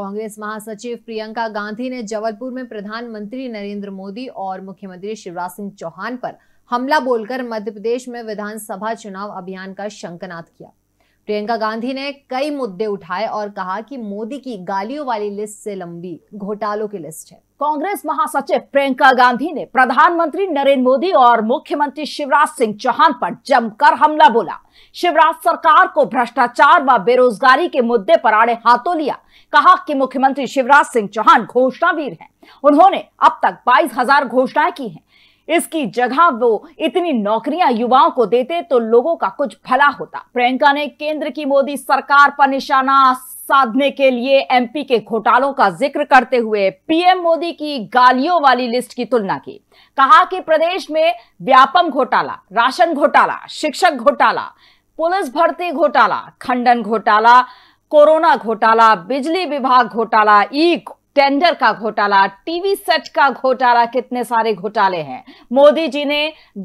कांग्रेस महासचिव प्रियंका गांधी ने जबलपुर में प्रधानमंत्री नरेंद्र मोदी और मुख्यमंत्री शिवराज सिंह चौहान पर हमला बोलकर मध्य प्रदेश में विधानसभा चुनाव अभियान का शंकनाद किया प्रियंका गांधी ने कई मुद्दे उठाए और कहा कि मोदी की गालियों वाली लिस्ट से लंबी घोटालों की लिस्ट है कांग्रेस महासचिव प्रियंका गांधी ने प्रधानमंत्री नरेंद्र मोदी और मुख्यमंत्री शिवराज सिंह चौहान पर जमकर हमला बोला शिवराज सरकार को भ्रष्टाचार व बेरोजगारी के मुद्दे पर आड़े हाथों लिया कहा कि मुख्यमंत्री शिवराज सिंह चौहान घोषणावीर हैं। उन्होंने अब तक बाईस हजार घोषणाएं की हैं। इसकी जगह वो इतनी नौकरियां युवाओं को देते तो लोगों का कुछ भला होता प्रियंका ने केंद्र की मोदी सरकार पर निशाना साधने के लिए एमपी के घोटालों का जिक्र करते हुए पीएम मोदी की गालियों वाली लिस्ट की तुलना की कहा कि प्रदेश में व्यापम घोटाला राशन घोटाला शिक्षक घोटाला पुलिस भर्ती घोटाला खंडन घोटाला कोरोना घोटाला बिजली विभाग घोटाला ई टेंडर का घोटाला टीवी सेट का घोटाला कितने सारे घोटाले हैं मोदी जी ने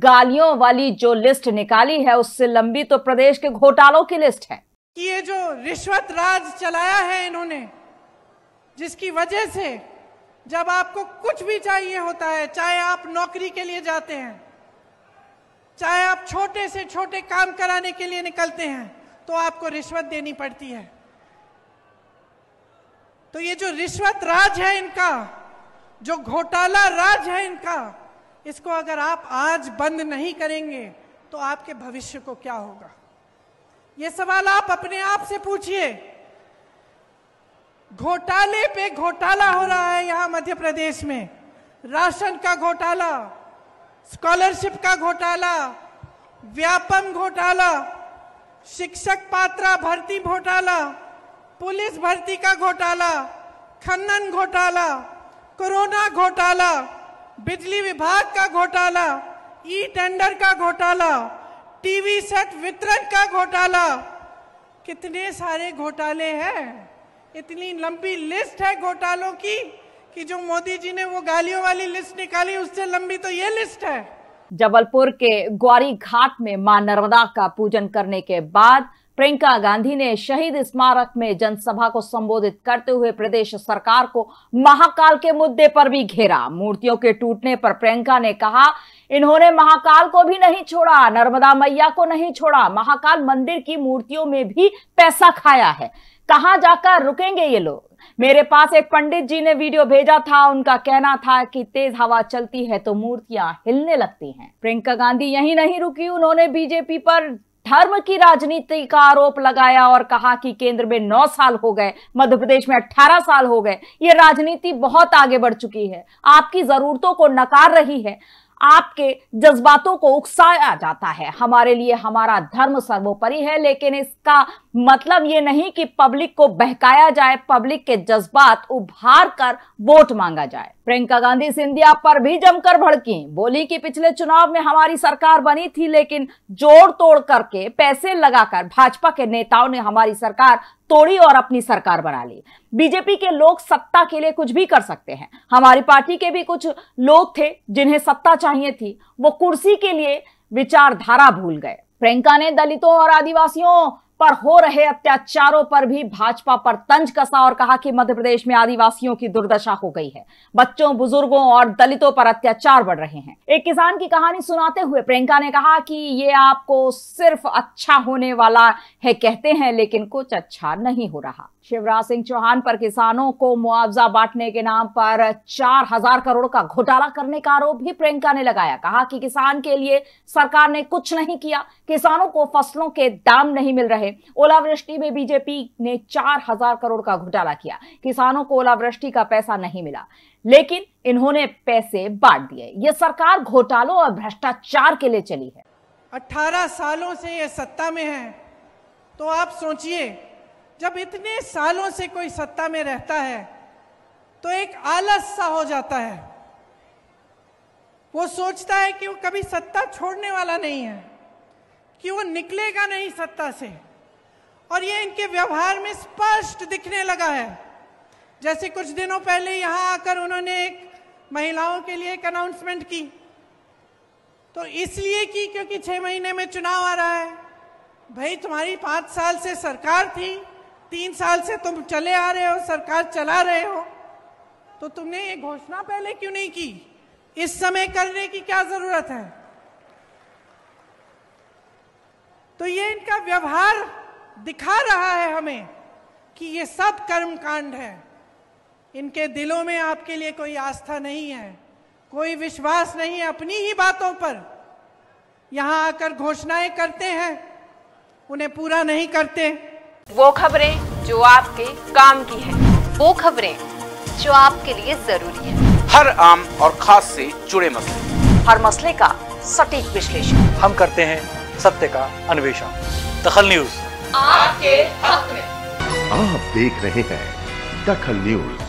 गालियों वाली जो लिस्ट निकाली है उससे लंबी तो प्रदेश के घोटालों की लिस्ट है कि ये जो रिश्वत राज चलाया है इन्होंने जिसकी वजह से जब आपको कुछ भी चाहिए होता है चाहे आप नौकरी के लिए जाते हैं चाहे आप छोटे से छोटे काम कराने के लिए निकलते हैं तो आपको रिश्वत देनी पड़ती है तो ये जो रिश्वत राज है इनका जो घोटाला राज है इनका इसको अगर आप आज बंद नहीं करेंगे तो आपके भविष्य को क्या होगा ये सवाल आप अपने आप से पूछिए घोटाले पे घोटाला हो रहा है यहां मध्य प्रदेश में राशन का घोटाला स्कॉलरशिप का घोटाला व्यापम घोटाला शिक्षक पात्रा भर्ती घोटाला पुलिस भर्ती का घोटाला खनन घोटाला कोरोना घोटाला बिजली विभाग का घोटाला ई टेंडर का घोटाला टीवी सेट वितरण का घोटाला कितने सारे घोटाले हैं इतनी लंबी लिस्ट है घोटालों की कि जो मोदी जी ने वो गालियों वाली लिस्ट निकाली उससे लंबी तो ये लिस्ट है जबलपुर के ग्वारी घाट में मां नर्मदा का पूजन करने के बाद प्रियंका गांधी ने शहीद स्मारक में जनसभा को संबोधित करते हुए प्रदेश सरकार को महाकाल के मुद्दे पर भी घेरा मूर्तियों के टूटने पर प्रियंका ने कहा इन्होंने महाकाल को भी नहीं छोड़ा नर्मदा मैया को नहीं छोड़ा महाकाल मंदिर की मूर्तियों में भी पैसा खाया है कहा जाकर रुकेंगे ये लोग मेरे पास एक पंडित जी ने वीडियो भेजा था उनका कहना था कि तेज हवा चलती है तो मूर्तियां हिलने लगती हैं प्रियंका गांधी यहीं नहीं रुकी उन्होंने बीजेपी पर धर्म की राजनीति का आरोप लगाया और कहा कि केंद्र में नौ साल हो गए मध्य प्रदेश में 18 साल हो गए ये राजनीति बहुत आगे बढ़ चुकी है आपकी जरूरतों को नकार रही है आपके जज्बातों को उकसाया जाता है हमारे लिए हमारा धर्म सर्वोपरि है लेकिन इसका मतलब ये नहीं कि पब्लिक को बहकाया जाए पब्लिक के जज्बात उभार कर वोट मांगा जाए प्रियंका गांधी सिंधिया पर भी जमकर भड़की बोली कि पिछले चुनाव में हमारी सरकार बनी थी लेकिन जोड़ तोड़ करके पैसे लगाकर भाजपा के नेताओं ने हमारी सरकार तोड़ी और अपनी सरकार बना ली बीजेपी के लोग सत्ता के लिए कुछ भी कर सकते हैं हमारी पार्टी के भी कुछ लोग थे जिन्हें सत्ता चाहिए थी वो कुर्सी के लिए विचारधारा भूल गए प्रियंका ने दलितों और आदिवासियों पर हो रहे अत्याचारों पर भी भाजपा पर तंज कसा और कहा कि मध्य प्रदेश में आदिवासियों की दुर्दशा हो गई है बच्चों बुजुर्गों और दलितों पर अत्याचार बढ़ रहे हैं एक किसान की कहानी सुनाते हुए प्रियंका ने कहा कि ये आपको सिर्फ अच्छा होने वाला है कहते हैं लेकिन कुछ अच्छा नहीं हो रहा शिवराज सिंह चौहान पर किसानों को मुआवजा बांटने के नाम पर चार हजार करोड़ का घोटाला करने का आरोप भी प्रियंका ने लगाया कहा कि किसान के लिए सरकार ने कुछ नहीं किया किसानों को फसलों के दाम नहीं मिल रहे ओलावृष्टि में बीजेपी ने चार हजार करोड़ का घोटाला किया किसानों को ओलावृष्टि का पैसा नहीं मिला लेकिन इन्होंने पैसे बांट दिए ये सरकार घोटालों और भ्रष्टाचार के लिए चली है अठारह सालों से ये सत्ता में है तो आप सोचिए जब इतने सालों से कोई सत्ता में रहता है तो एक आलस सा हो जाता है वो सोचता है कि वो कभी सत्ता छोड़ने वाला नहीं है कि वो निकलेगा नहीं सत्ता से और ये इनके व्यवहार में स्पष्ट दिखने लगा है जैसे कुछ दिनों पहले यहां आकर उन्होंने एक महिलाओं के लिए एक अनाउंसमेंट की तो इसलिए की क्योंकि छह महीने में चुनाव आ रहा है भाई तुम्हारी पांच साल से सरकार थी तीन साल से तुम चले आ रहे हो सरकार चला रहे हो तो तुमने ये घोषणा पहले क्यों नहीं की इस समय करने की क्या ज़रूरत है तो ये इनका व्यवहार दिखा रहा है हमें कि ये सब कर्म कांड है इनके दिलों में आपके लिए कोई आस्था नहीं है कोई विश्वास नहीं है अपनी ही बातों पर यहाँ आकर घोषणाएं करते हैं उन्हें पूरा नहीं करते वो खबरें जो आपके काम की है वो खबरें जो आपके लिए जरूरी है हर आम और खास से जुड़े मसले हर मसले का सटीक विश्लेषण हम करते हैं सत्य का अन्वेषण दखल न्यूज आपके हक में आप देख रहे हैं दखल न्यूज